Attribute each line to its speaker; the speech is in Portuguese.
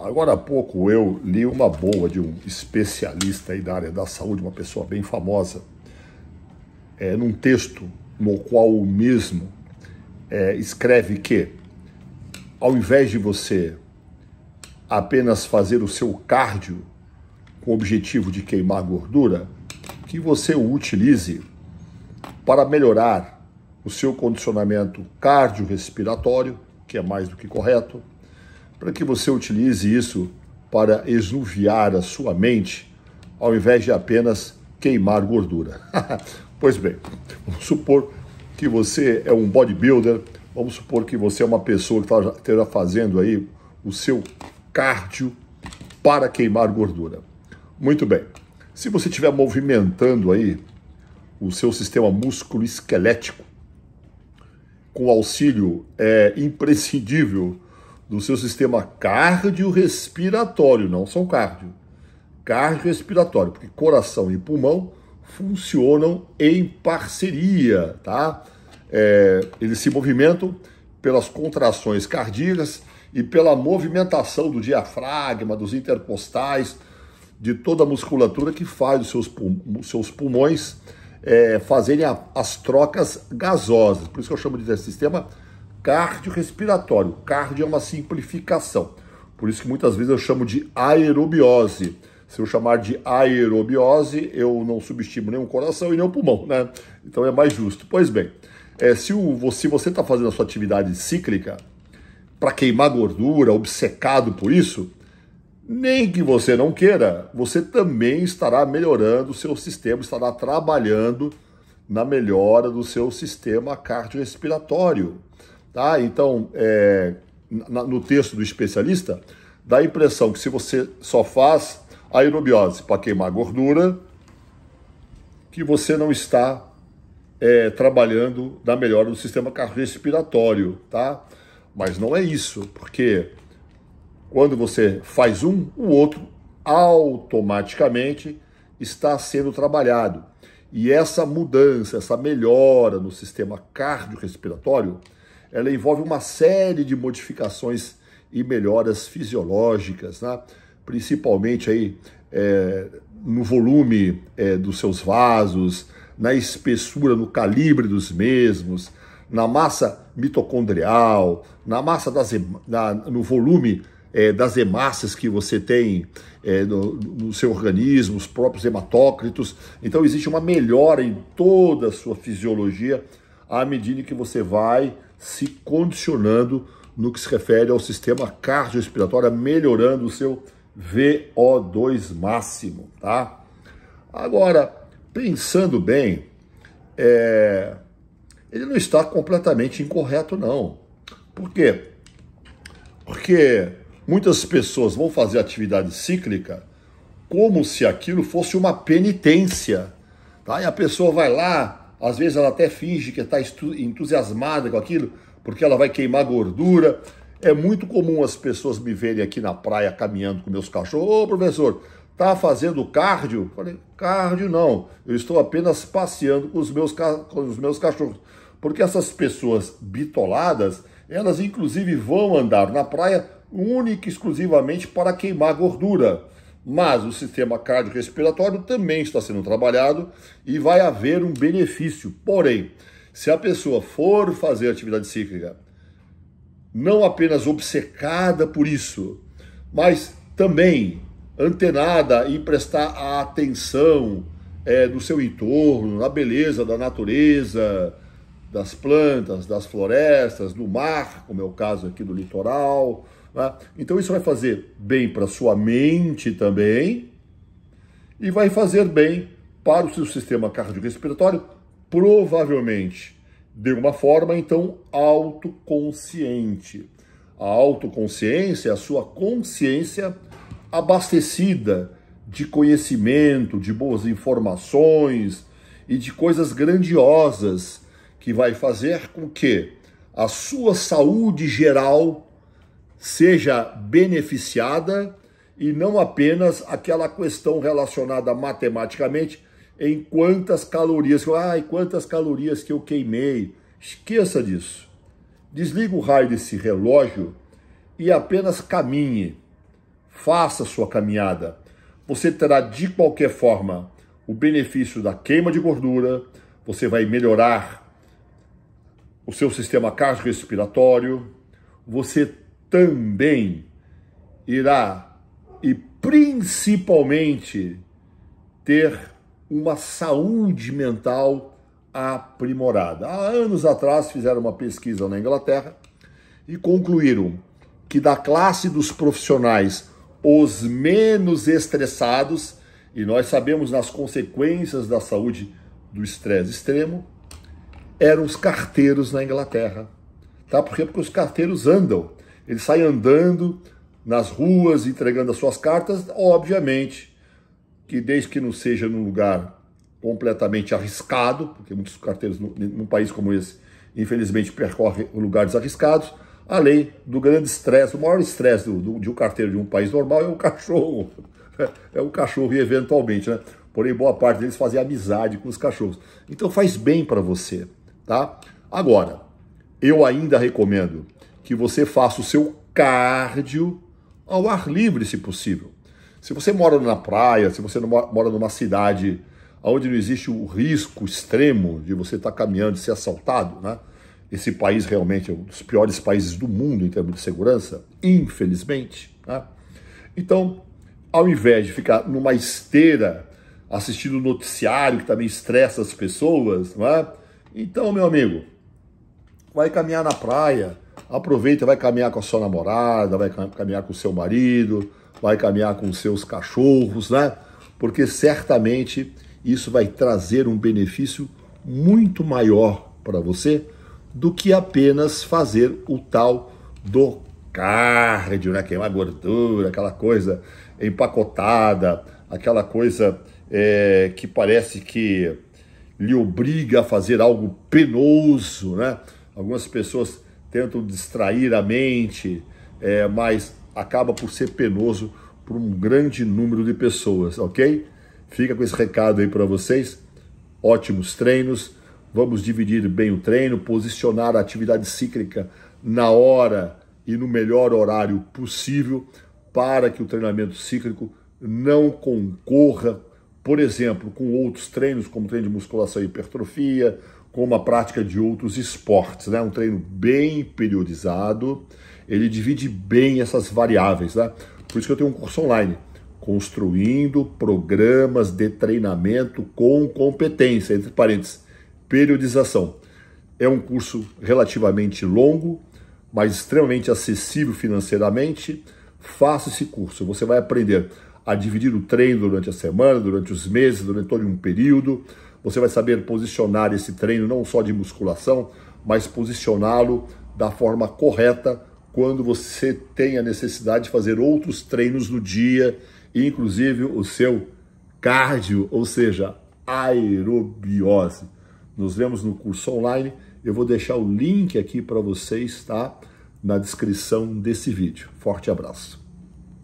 Speaker 1: Agora há pouco eu li uma boa de um especialista aí da área da saúde, uma pessoa bem famosa, é, num texto no qual o mesmo é, escreve que, ao invés de você apenas fazer o seu cardio com o objetivo de queimar gordura, que você o utilize para melhorar o seu condicionamento cardiorrespiratório, que é mais do que correto, para que você utilize isso para esnuviar a sua mente, ao invés de apenas queimar gordura. pois bem, vamos supor que você é um bodybuilder, vamos supor que você é uma pessoa que tá- esteja fazendo aí o seu cardio para queimar gordura. Muito bem. Se você estiver movimentando aí o seu sistema músculo esquelético com auxílio é, imprescindível do seu sistema cardiorrespiratório, não são cardio, cardiorrespiratório, porque coração e pulmão funcionam em parceria, tá? É, eles se movimentam pelas contrações cardíacas e pela movimentação do diafragma, dos intercostais, de toda a musculatura que faz os seus, pul seus pulmões é, fazerem a, as trocas gasosas. Por isso que eu chamo de sistema cardiorrespiratório cardiorrespiratório. Cardio é uma simplificação. Por isso que muitas vezes eu chamo de aerobiose. Se eu chamar de aerobiose, eu não subestimo nem o coração e nem o pulmão, né? Então é mais justo. Pois bem, é, se, o, se você está fazendo a sua atividade cíclica para queimar gordura, obcecado por isso, nem que você não queira, você também estará melhorando o seu sistema, estará trabalhando na melhora do seu sistema cardiorrespiratório. Tá? Então, é, no texto do especialista, dá a impressão que se você só faz a aerobiose para queimar gordura, que você não está é, trabalhando na melhora do sistema cardiorrespiratório, tá? Mas não é isso, porque quando você faz um, o outro automaticamente está sendo trabalhado. E essa mudança, essa melhora no sistema cardiorrespiratório, respiratório ela envolve uma série de modificações e melhoras fisiológicas, né? principalmente aí, é, no volume é, dos seus vasos, na espessura, no calibre dos mesmos, na massa mitocondrial, na massa das, na, no volume é, das hemácias que você tem é, no, no, seu organismo, os próprios hematócritos. Então existe uma melhora em toda a sua fisiologia à medida que você vai se condicionando no que se refere ao sistema cardiorrespiratório, melhorando o seu VO2 máximo, tá? Agora, pensando bem, é... ele não está completamente incorreto, não. Por quê? Porque muitas pessoas vão fazer atividade cíclica como se aquilo fosse uma penitência, tá? E a pessoa vai lá, às vezes ela até finge que tá está entusiasmada com aquilo, porque ela vai queimar gordura. É muito comum as pessoas me verem aqui na praia caminhando com meus cachorros. Ô, professor, tá fazendo cardio? Falei, cardio não. Eu estou apenas passeando com os meus, com os meus cachorros. Porque essas pessoas bitoladas, elas inclusive vão andar na praia única e exclusivamente para queimar gordura mas o sistema cardiorrespiratório também está sendo trabalhado e vai haver um benefício. Porém, se a pessoa for fazer atividade cíclica, não apenas obcecada por isso, mas também antenada e prestar a atenção é, do seu entorno, na beleza da natureza, das plantas, das florestas, do mar, como é o caso aqui do litoral, Tá? Então isso vai fazer bem para sua mente também e vai fazer bem para o seu sistema cardiorrespiratório, provavelmente de uma forma então autoconsciente. A autoconsciência é a sua consciência abastecida de conhecimento, de boas informações e de coisas grandiosas que vai fazer com que a sua saúde geral seja beneficiada e não apenas aquela questão relacionada matematicamente em quantas calorias, ai, quantas calorias que eu queimei. Esqueça disso. Desliga o raio desse relógio e apenas caminhe. Faça sua caminhada. Você terá de qualquer forma o benefício da queima de gordura, você vai melhorar o seu sistema cardiorrespiratório, você também irá e principalmente ter uma saúde mental aprimorada. Há anos atrás fizeram uma pesquisa na Inglaterra e concluíram que da classe dos profissionais os menos estressados, e nós sabemos nas consequências da saúde do estresse extremo, eram os carteiros na Inglaterra. Tá? Por quê? Porque os carteiros andam ele sai andando nas ruas entregando as suas cartas, obviamente que desde que não seja num lugar completamente arriscado, porque muitos carteiros num país como esse, infelizmente, percorrem lugares arriscados, além do grande estresse, o maior estresse de um carteiro de um país normal é o cachorro. É o cachorro, eventualmente, né? Porém, boa parte deles fazem amizade com os cachorros. Então faz bem para você, tá? Agora, eu ainda recomendo que você faça o seu cardio ao ar livre, se possível. Se você mora na praia, se você mora numa cidade onde não existe o risco extremo de você estar tá caminhando e ser assaltado, né? Esse país realmente é um dos piores países do mundo em termos de segurança, infelizmente. Né? Então, ao invés de ficar numa esteira assistindo o noticiário que também estressa as pessoas, não é? Então, meu amigo, vai caminhar na praia, aproveita, vai caminhar com a sua namorada, vai caminhar com o seu marido, vai caminhar com os seus cachorros, né? Porque certamente isso vai trazer um benefício muito maior para você do que apenas fazer o tal do cardio, né? Queimar gordura, aquela coisa empacotada, aquela coisa é, que parece que lhe obriga a fazer algo penoso, né? Algumas pessoas tentam distrair a mente, é, mas acaba por ser penoso para um grande número de pessoas, ok? Fica com esse recado aí para vocês. Ótimos treinos. Vamos dividir bem o treino, posicionar a atividade cíclica na hora e no melhor horário possível para que o treinamento cíclico não concorra, por exemplo, com outros treinos, como treino de musculação e hipertrofia, como a prática de outros esportes, né? Um treino bem periodizado, ele divide bem essas variáveis, né? Por isso que eu tenho um curso online, construindo programas de treinamento com competência, entre parênteses, periodização. É um curso relativamente longo, mas extremamente acessível financeiramente. Faça esse curso, você vai aprender a dividir o treino durante a semana, durante os meses, durante todo um período você vai saber posicionar esse treino não só de musculação, mas posicioná-lo da forma correta quando você tem a necessidade de fazer outros treinos no dia, inclusive o seu cardio, ou seja, aerobiose. Nos vemos no curso online. Eu vou deixar o link aqui para vocês, tá? Na descrição desse vídeo. Forte abraço.